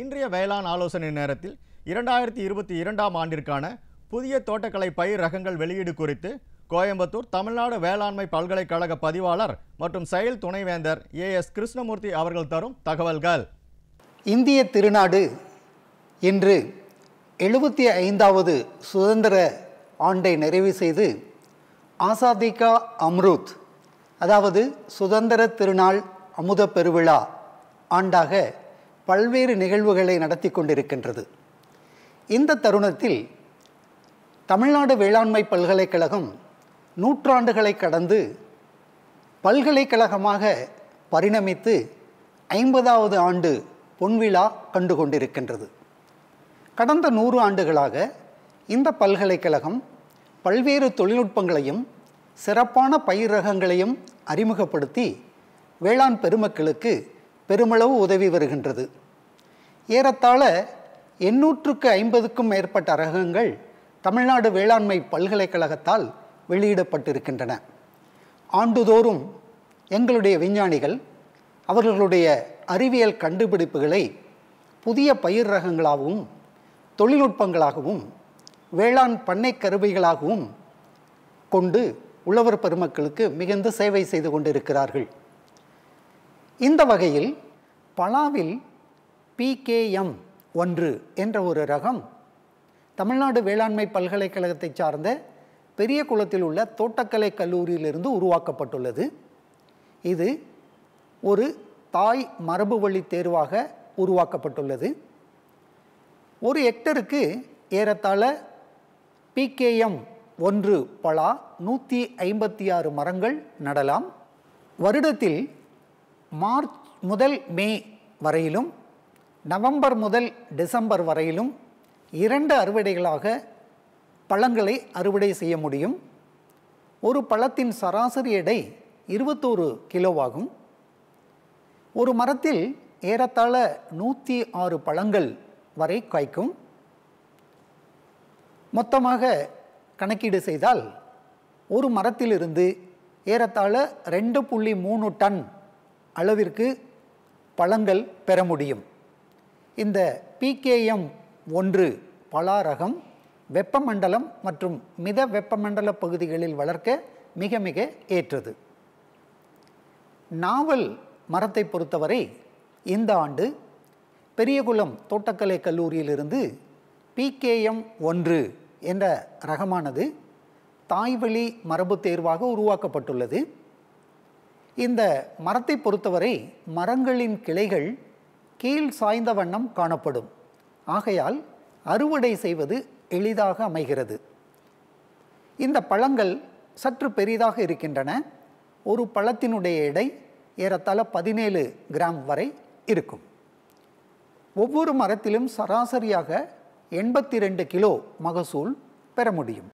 இன்றைய வேளாண் ஆலோசனை நேரத்தில் இரண்டாயிரத்தி இருபத்தி இரண்டாம் ஆண்டிற்கான புதிய தோட்டக்கலை பயிர் ரகங்கள் வெளியீடு குறித்து கோயம்புத்தூர் தமிழ்நாடு வேளாண்மை பல்கலைக்கழக பதிவாளர் மற்றும் செயல் துணைவேந்தர் ஏ எஸ் கிருஷ்ணமூர்த்தி அவர்கள் தரும் தகவல்கள் இந்திய திருநாடு இன்று எழுபத்தி ஐந்தாவது சுதந்திர ஆண்டை நிறைவு செய்து ஆசாதிகா அம்ருத் அதாவது சுதந்திர திருநாள் அமுத பெருவிழா ஆண்டாக பல்வேறு நிகழ்வுகளை நடத்தி கொண்டிருக்கின்றது இந்த தருணத்தில் தமிழ்நாடு வேளாண்மை பல்கலைக்கழகம் நூற்றாண்டுகளை கடந்து பல்கலைக்கழகமாக பரிணமித்து ஐம்பதாவது ஆண்டு பொன்விழா கண்டு கொண்டிருக்கின்றது கடந்த நூறு ஆண்டுகளாக இந்த பல்கலைக்கழகம் பல்வேறு தொழில்நுட்பங்களையும் சிறப்பான பயிர் ரகங்களையும் அறிமுகப்படுத்தி வேளாண் பெருமக்களுக்கு பெருமளவு உதவி வருகின்றது ஏறத்தாழ எண்ணூற்றுக்கு ஐம்பதுக்கும் மேற்பட்ட அரகங்கள் தமிழ்நாடு வேளாண்மை பல்கலைக்கழகத்தால் வெளியிடப்பட்டிருக்கின்றன ஆண்டுதோறும் எங்களுடைய விஞ்ஞானிகள் அவர்களுடைய அறிவியல் கண்டுபிடிப்புகளை புதிய பயிர் ரகங்களாகவும் தொழில்நுட்பங்களாகவும் வேளாண் பண்ணை கருவிகளாகவும் கொண்டு உழவர் பெருமக்களுக்கு மிகுந்த சேவை செய்து கொண்டிருக்கிறார்கள் இந்த வகையில் பலாவில் பிகேஎம் ஒன்று என்ற ஒரு ரகம் தமிழ்நாடு வேளாண்மை பல்கலைக்கழகத்தை சார்ந்த பெரிய குளத்தில் உள்ள தோட்டக்கலை கல்லூரியிலிருந்து உருவாக்கப்பட்டுள்ளது இது ஒரு தாய் மரபு வழி தேர்வாக உருவாக்கப்பட்டுள்ளது ஒரு ஹெக்டருக்கு ஏறத்தாழ பிகேஎம் ஒன்று பலா நூற்றி ஐம்பத்தி ஆறு மரங்கள் நடலாம் வருடத்தில் மார்ச் முதல் மே வரையிலும் நவம்பர் முதல் டிசம்பர் வரையிலும் இரண்டு அறுவடைகளாக பழங்களை அறுவடை செய்ய முடியும் ஒரு பழத்தின் சராசரி எடை இருபத்தோரு கிலோவாகும் ஒரு மரத்தில் ஏறத்தாழ நூற்றி ஆறு பழங்கள் வரை காய்க்கும் மொத்தமாக கணக்கீடு செய்தால் ஒரு மரத்திலிருந்து ஏறத்தாழ ரெண்டு புள்ளி மூணு டன் அளவிற்கு பழங்கள் பெற முடியும் இந்த பிகேஎம் ஒன்று பலா ரகம் வெப்பமண்டலம் மற்றும் மித வெப்பமண்டல பகுதிகளில் வளர்க்க மிக மிக ஏற்றது நாவல் மரத்தை பொறுத்தவரை இந்த ஆண்டு பெரியகுளம் தோட்டக்கலை கல்லூரியிலிருந்து பிகேஎம் ஒன்று என்ற ரகமானது தாய்வழி மரபு தேர்வாக உருவாக்கப்பட்டுள்ளது இந்த மரத்தை பொறுத்தவரை மரங்களின் கிளைகள் கீழ் சாய்ந்த வண்ணம் காணப்படும் ஆகையால் அறுவடை செய்வது எளிதாக அமைகிறது இந்த பழங்கள் சற்று பெரிதாக இருக்கின்றன ஒரு பழத்தினுடைய எடை ஏறத்தாழ பதினேழு கிராம் வரை இருக்கும் ஒவ்வொரு மரத்திலும் சராசரியாக எண்பத்தி ரெண்டு கிலோ மகசூல் பெற முடியும்